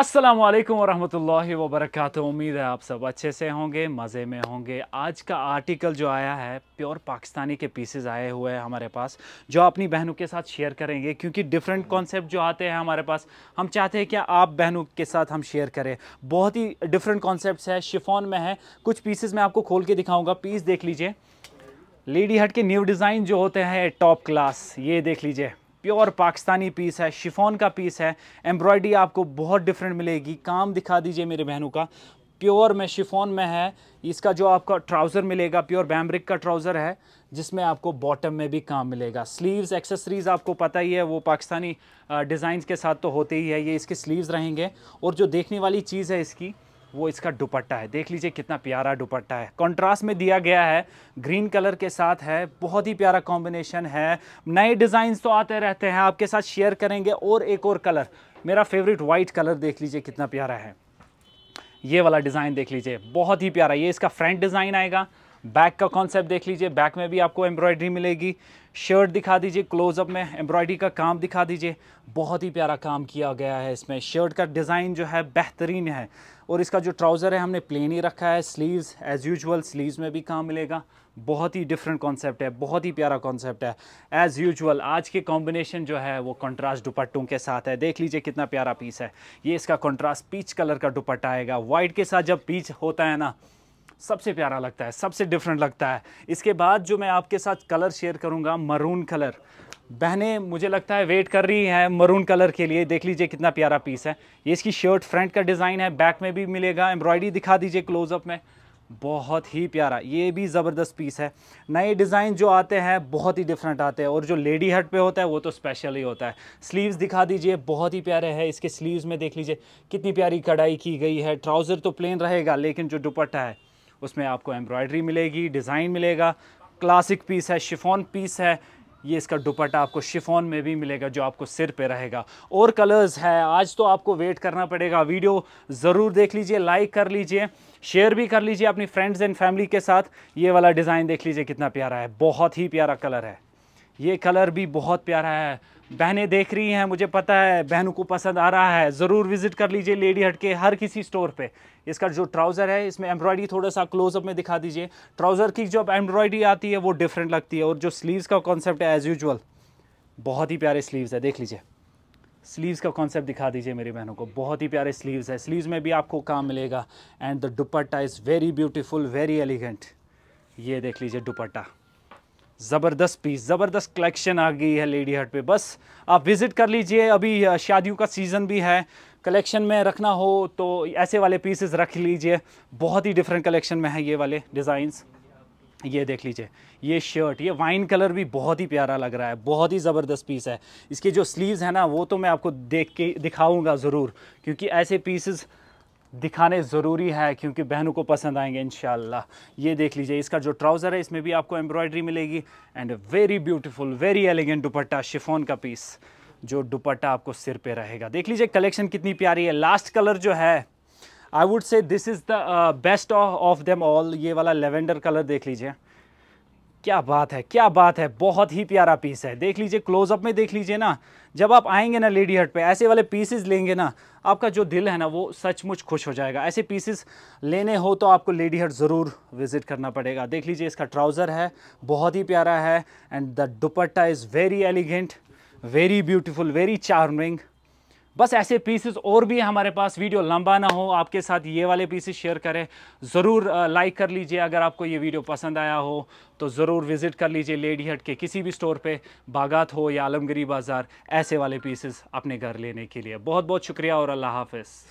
असलम वालेकुम वरहमतुल्लाहि उम्मीद है आप सब अच्छे से होंगे मज़े में होंगे आज का आर्टिकल जो आया है प्योर पाकिस्तानी के पीसेज आए हुए हैं हमारे पास जो अपनी बहनों के साथ शेयर करेंगे क्योंकि डिफरेंट कॉन्सेप्ट जो आते हैं हमारे पास हम चाहते हैं कि आप बहनों के साथ हम शेयर करें बहुत ही डिफरेंट कॉन्सेप्ट है शिफॉन में है कुछ पीसेज मैं आपको खोल के दिखाऊँगा पीस देख लीजिए लेडी हट के न्यू डिज़ाइन जो होते हैं टॉप क्लास ये देख लीजिए प्योर पाकिस्तानी पीस है शिफॉन का पीस है एम्ब्रॉयडरी आपको बहुत डिफरेंट मिलेगी काम दिखा दीजिए मेरे बहनों का प्योर में शिफॉन में है इसका जो आपका ट्राउज़र मिलेगा प्योर बैम्ब्रिक का ट्राउज़र है जिसमें आपको बॉटम में भी काम मिलेगा स्लीव्स एक्सेसरीज़ आपको पता ही है वो पाकिस्तानी डिज़ाइंस के साथ तो होते ही है ये इसके स्लीव्स रहेंगे और जो देखने वाली चीज़ है इसकी वो इसका दुपट्टा है देख लीजिए कितना प्यारा दुपट्टा है कंट्रास्ट में दिया गया है ग्रीन कलर के साथ है बहुत ही प्यारा कॉम्बिनेशन है नए डिज़ाइंस तो आते रहते हैं आपके साथ शेयर करेंगे और एक और कलर मेरा फेवरेट वाइट कलर देख लीजिए कितना प्यारा है ये वाला डिज़ाइन देख लीजिए बहुत ही प्यारा ये इसका फ्रंट डिज़ाइन आएगा बैक का कॉन्सेप्ट देख लीजिए बैक में भी आपको एम्ब्रॉयडरी मिलेगी शर्ट दिखा दीजिए क्लोजअप में एम्ब्रॉयडरी का काम दिखा दीजिए बहुत ही प्यारा काम किया गया है इसमें शर्ट का डिज़ाइन जो है बेहतरीन है और इसका जो ट्राउज़र है हमने प्लेन ही रखा है स्लीव्स एज़ यूजल स्लीव्स में भी काम मिलेगा बहुत ही डिफरेंट कॉन्सेप्ट है बहुत ही प्यारा कॉन्सेप्ट है एज़ यूजल आज के कॉम्बिनेशन जो है वो कंट्रास्ट दुपट्टों के साथ है देख लीजिए कितना प्यारा पीस है ये इसका कॉन्ट्रास्ट पीच कलर का दुपट्टा आएगा वाइट के साथ जब पीच होता है ना सबसे प्यारा लगता है सबसे डिफरेंट लगता है इसके बाद जो मैं आपके साथ कलर शेयर करूँगा मरून कलर बहनें मुझे लगता है वेट कर रही हैं मरून कलर के लिए देख लीजिए कितना प्यारा पीस है ये इसकी शर्ट फ्रंट का डिज़ाइन है बैक में भी मिलेगा एम्ब्रॉयडरी दिखा दीजिए क्लोजअप में बहुत ही प्यारा ये भी ज़बरदस्त पीस है नए डिज़ाइन जो आते हैं बहुत ही डिफरेंट आते हैं और जो लेडी हट पे होता है वो तो स्पेशल ही होता है स्लीव्स दिखा दीजिए बहुत ही प्यारे हैं इसके स्लीव्स में देख लीजिए कितनी प्यारी कढ़ाई की गई है ट्राउज़र तो प्लेन रहेगा लेकिन जो दुपट्टा है उसमें आपको एम्ब्रॉयडरी मिलेगी डिज़ाइन मिलेगा क्लासिक पीस है शिफॉन पीस है ये इसका दुपट्टा आपको शिफॉन में भी मिलेगा जो आपको सिर पे रहेगा और कलर्स है आज तो आपको वेट करना पड़ेगा वीडियो ज़रूर देख लीजिए लाइक कर लीजिए शेयर भी कर लीजिए अपनी फ्रेंड्स एंड फैमिली के साथ ये वाला डिज़ाइन देख लीजिए कितना प्यारा है बहुत ही प्यारा कलर है ये कलर भी बहुत प्यारा है बहनें देख रही हैं मुझे पता है बहनों को पसंद आ रहा है ज़रूर विज़िट कर लीजिए लेडी हट के हर किसी स्टोर पे इसका जो ट्राउज़र है इसमें एम्ब्रॉयडरी थोड़ा सा क्लोजअप में दिखा दीजिए ट्राउज़र की जो एम्ब्रॉयडरी आती है वो डिफरेंट लगती है और जो स्लीव्स का कॉन्सेप्ट है एज़ यूजल बहुत ही प्यारे स्लीव्स है देख लीजिए स्लीव्स का कॉन्सेप्ट दिखा दीजिए मेरी बहनों को बहुत ही प्यारे स्लीव्स है स्लीव्स में भी आपको काम मिलेगा and the dupatta is very beautiful very elegant ये देख लीजिए दुपट्टा ज़बरदस्त पीस ज़बरदस्त कलेक्शन आ गई है लेडी हट पे बस आप विज़िट कर लीजिए अभी शादियों का सीज़न भी है कलेक्शन में रखना हो तो ऐसे वाले पीसेस रख लीजिए बहुत ही डिफरेंट कलेक्शन में है ये वाले डिज़ाइंस ये देख लीजिए ये शर्ट ये वाइन कलर भी बहुत ही प्यारा लग रहा है बहुत ही ज़बरदस्त पीस है इसके जो स्लीव्स हैं ना वो तो मैं आपको देख के दिखाऊंगा ज़रूर क्योंकि ऐसे पीसेस दिखाने ज़रूरी है क्योंकि बहनों को पसंद आएंगे इन ये देख लीजिए इसका जो ट्राउज़र है इसमें भी आपको एम्ब्रॉयडरी मिलेगी and very beautiful very elegant dupatta chiffon का पीस जो दुपट्टा आपको सिर पे रहेगा देख लीजिए कलेक्शन कितनी प्यारी है लास्ट कलर जो है I would say this is the best of them all ये वाला लेवेंडर कलर देख लीजिए क्या बात है क्या बात है बहुत ही प्यारा पीस है देख लीजिए क्लोजअप में देख लीजिए ना जब आप आएंगे ना लेडी हट पे ऐसे वाले पीसेस लेंगे ना आपका जो दिल है ना वो सचमुच खुश हो जाएगा ऐसे पीसेस लेने हो तो आपको लेडी हट ज़रूर विज़िट करना पड़ेगा देख लीजिए इसका ट्राउज़र है बहुत ही प्यारा है and the dupatta is very elegant very beautiful very charming बस ऐसे पीसेस और भी हमारे पास वीडियो लंबा ना हो आपके साथ ये वाले पीसेस शेयर करें ज़रूर लाइक कर लीजिए अगर आपको ये वीडियो पसंद आया हो तो ज़रूर विज़िट कर लीजिए लेडी हट के किसी भी स्टोर पे बागात हो या आलमगिरी बाज़ार ऐसे वाले पीसेस अपने घर लेने के लिए बहुत बहुत शुक्रिया और अल्लाह हाफ